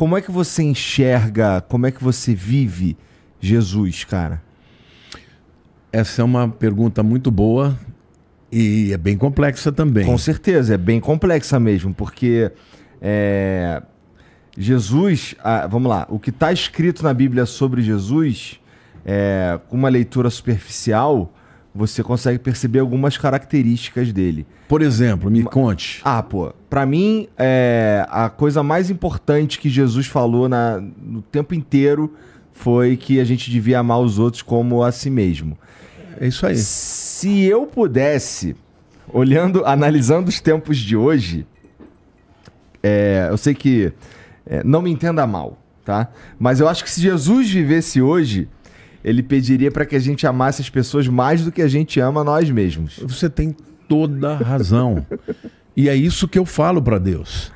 Como é que você enxerga, como é que você vive Jesus, cara? Essa é uma pergunta muito boa e é bem complexa também. Com certeza, é bem complexa mesmo, porque é, Jesus, ah, vamos lá, o que está escrito na Bíblia sobre Jesus, é, com é, uma leitura superficial, você consegue perceber algumas características dele. Por exemplo, me conte. Ah, pô, para mim é, a coisa mais importante que Jesus falou na, no tempo inteiro foi que a gente devia amar os outros como a si mesmo. É isso aí. Se eu pudesse, olhando, analisando os tempos de hoje, é, eu sei que é, não me entenda mal, tá? Mas eu acho que se Jesus vivesse hoje, ele pediria para que a gente amasse as pessoas mais do que a gente ama nós mesmos. Você tem toda razão. e é isso que eu falo para Deus.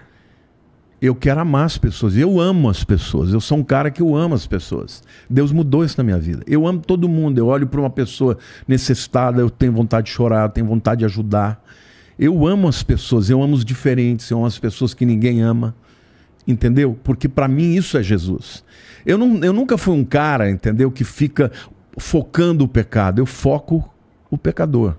Eu quero amar as pessoas. Eu amo as pessoas. Eu sou um cara que eu amo as pessoas. Deus mudou isso na minha vida. Eu amo todo mundo. Eu olho para uma pessoa necessitada, eu tenho vontade de chorar, eu tenho vontade de ajudar. Eu amo as pessoas. Eu amo os diferentes. Eu amo as pessoas que ninguém ama. Entendeu? Porque para mim isso é Jesus. Eu, não, eu nunca fui um cara, entendeu, que fica focando o pecado. Eu foco o pecador.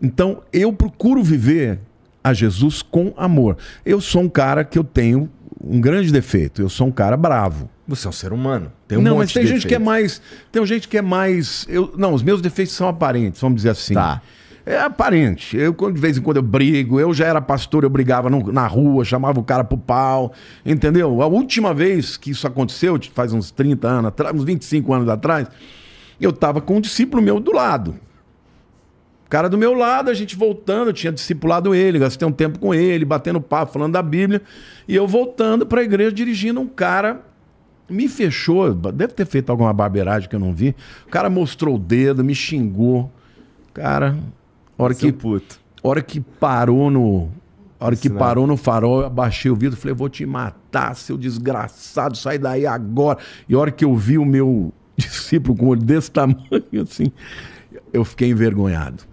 Então eu procuro viver a Jesus com amor. Eu sou um cara que eu tenho um grande defeito. Eu sou um cara bravo. Você é um ser humano. Tem um não, mas tem de gente que é mais. Tem gente que é mais. Eu, não, os meus defeitos são aparentes, vamos dizer assim. Tá. É aparente. Eu, de vez em quando, eu brigo. Eu já era pastor, eu brigava no, na rua, chamava o cara pro pau. Entendeu? A última vez que isso aconteceu, faz uns 30 anos atrás, uns 25 anos atrás, eu tava com um discípulo meu do lado. O cara do meu lado, a gente voltando, eu tinha discipulado ele, gastei um tempo com ele, batendo papo, falando da Bíblia. E eu voltando pra igreja, dirigindo um cara me fechou, deve ter feito alguma barbeiragem que eu não vi. O cara mostrou o dedo, me xingou. Cara, hora que, puto. hora que parou no. hora que Sinal. parou no farol, eu abaixei o vidro e falei, vou te matar, seu desgraçado, sai daí agora. E a hora que eu vi o meu discípulo com um olho desse tamanho, assim, eu fiquei envergonhado.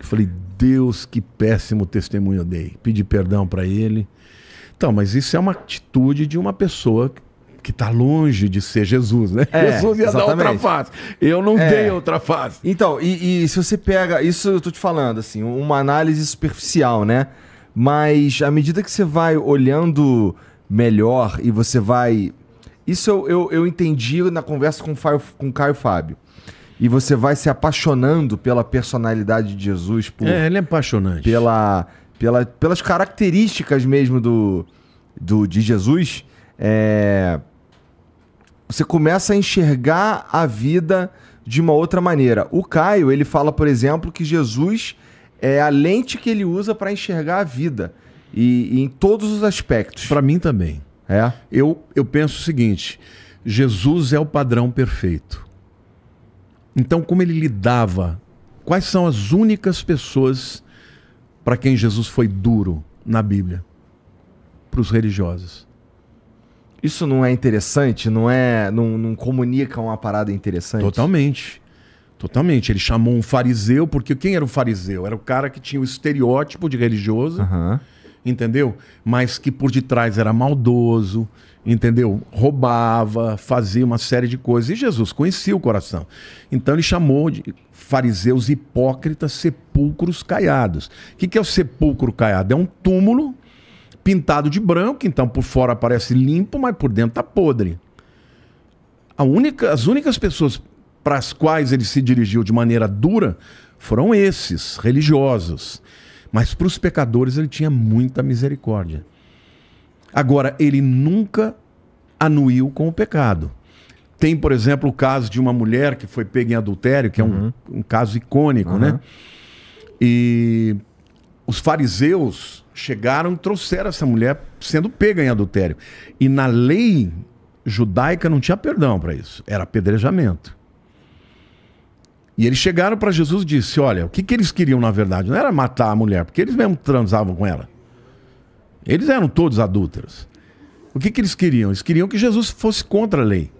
falei, Deus, que péssimo testemunho eu dei. Pedi perdão para ele. Então, mas isso é uma atitude de uma pessoa que está longe de ser Jesus, né? É, Jesus ia exatamente. dar outra face. Eu não é. dei outra face. Então, e, e, se você pega. Isso eu tô te falando, assim, uma análise superficial, né? Mas à medida que você vai olhando melhor e você vai. Isso eu, eu, eu entendi na conversa com o, Fábio, com o Caio Fábio. E você vai se apaixonando pela personalidade de Jesus. Por, é, ele é apaixonante. Pela, pela, pelas características mesmo do, do de Jesus. É, você começa a enxergar a vida de uma outra maneira. O Caio, ele fala, por exemplo, que Jesus é a lente que ele usa para enxergar a vida. E, e, em todos os aspectos. Para mim também. É. Eu, eu penso o seguinte: Jesus é o padrão perfeito. Então, como ele lidava? Quais são as únicas pessoas para quem Jesus foi duro na Bíblia? Para os religiosos. Isso não é interessante? Não é. Não, não comunica uma parada interessante? Totalmente. Totalmente. Ele chamou um fariseu, porque quem era o fariseu? Era o cara que tinha o estereótipo de religioso, uhum. entendeu? Mas que por detrás era maldoso, entendeu? Roubava, fazia uma série de coisas. E Jesus conhecia o coração. Então ele chamou de fariseus hipócritas, sepulcros caiados. O que, que é o sepulcro caiado? É um túmulo pintado de branco, então por fora parece limpo, mas por dentro tá podre. Única, as únicas pessoas para as quais ele se dirigiu de maneira dura foram esses, religiosos. Mas para os pecadores ele tinha muita misericórdia. Agora, ele nunca anuiu com o pecado. Tem, por exemplo, o caso de uma mulher que foi pega em adultério, que é um, uhum. um caso icônico, né? uhum. né? E os fariseus chegaram e trouxeram essa mulher sendo pega em adultério. E na lei judaica não tinha perdão para isso, era apedrejamento. E eles chegaram para Jesus e disse: Olha, o que, que eles queriam na verdade? Não era matar a mulher, porque eles mesmo transavam com ela. Eles eram todos adúlteros. O que, que eles queriam? Eles queriam que Jesus fosse contra a lei.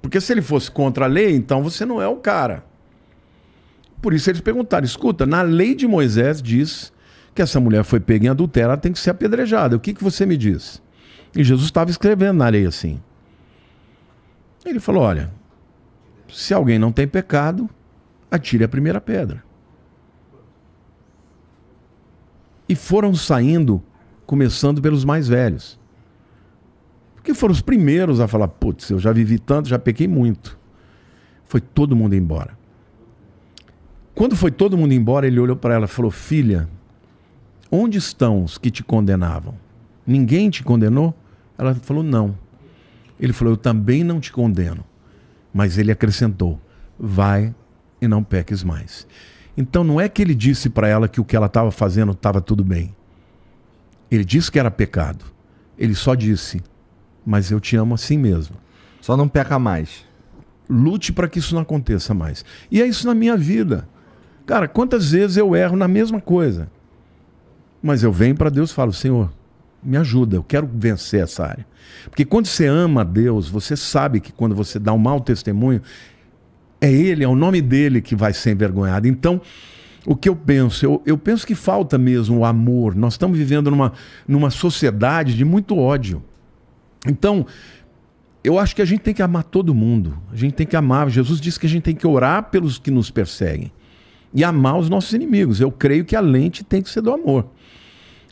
Porque se ele fosse contra a lei, então você não é o cara. Por isso eles perguntaram: escuta, na lei de Moisés diz que essa mulher foi pega em adultério, ela tem que ser apedrejada. O que, que você me diz? E Jesus estava escrevendo na areia assim. Ele falou: Olha, se alguém não tem pecado, atire a primeira pedra. E foram saindo, começando pelos mais velhos. Porque foram os primeiros a falar: Putz, eu já vivi tanto, já pequei muito. Foi todo mundo embora. Quando foi todo mundo embora, ele olhou para ela e falou: Filha, Onde estão os que te condenavam? Ninguém te condenou? Ela falou: Não. Ele falou: Eu também não te condeno. Mas ele acrescentou: Vai e não peques mais. Então não é que ele disse para ela que o que ela estava fazendo estava tudo bem. Ele disse que era pecado. Ele só disse: Mas eu te amo assim mesmo. Só não peca mais. Lute para que isso não aconteça mais. E é isso na minha vida. Cara, quantas vezes eu erro na mesma coisa? Mas eu venho para Deus e falo, Senhor, me ajuda, eu quero vencer essa área. Porque quando você ama a Deus, você sabe que quando você dá um mau testemunho, é Ele, é o nome dele que vai ser envergonhado. Então, o que eu penso? Eu, eu penso que falta mesmo o amor. Nós estamos vivendo numa, numa sociedade de muito ódio. Então, eu acho que a gente tem que amar todo mundo. A gente tem que amar. Jesus disse que a gente tem que orar pelos que nos perseguem e amar os nossos inimigos. Eu creio que a lente tem que ser do amor.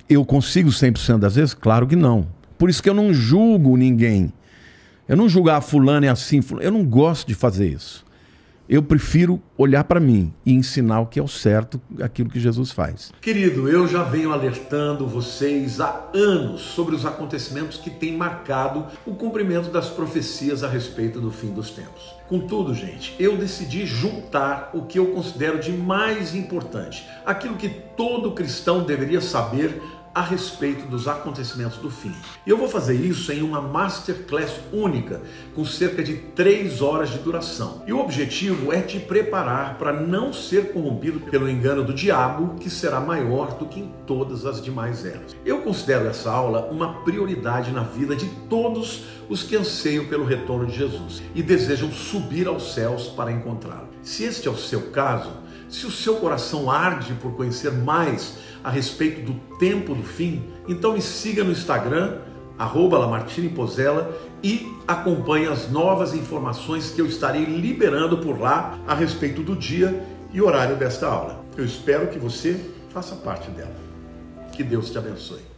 Eu consigo 100% das vezes? Claro que não. Por isso que eu não julgo ninguém. Eu não julgar ah, fulano é assim, fulano. eu não gosto de fazer isso. Eu prefiro olhar para mim e ensinar o que é o certo, aquilo que Jesus faz. Querido, eu já venho alertando vocês há anos sobre os acontecimentos que têm marcado o cumprimento das profecias a respeito do fim dos tempos. Contudo, gente, eu decidi juntar o que eu considero de mais importante, aquilo que todo cristão deveria saber a respeito dos acontecimentos do fim. E eu vou fazer isso em uma masterclass única, com cerca de 3 horas de duração. E o objetivo é te preparar para não ser corrompido pelo engano do diabo, que será maior do que em todas as demais eras. Eu considero essa aula uma prioridade na vida de todos os que anseiam pelo retorno de Jesus e desejam subir aos céus para encontrá-lo. Se este é o seu caso, se o seu coração arde por conhecer mais a respeito do tempo do fim, então me siga no Instagram, arroba e acompanhe as novas informações que eu estarei liberando por lá a respeito do dia e horário desta aula. Eu espero que você faça parte dela. Que Deus te abençoe.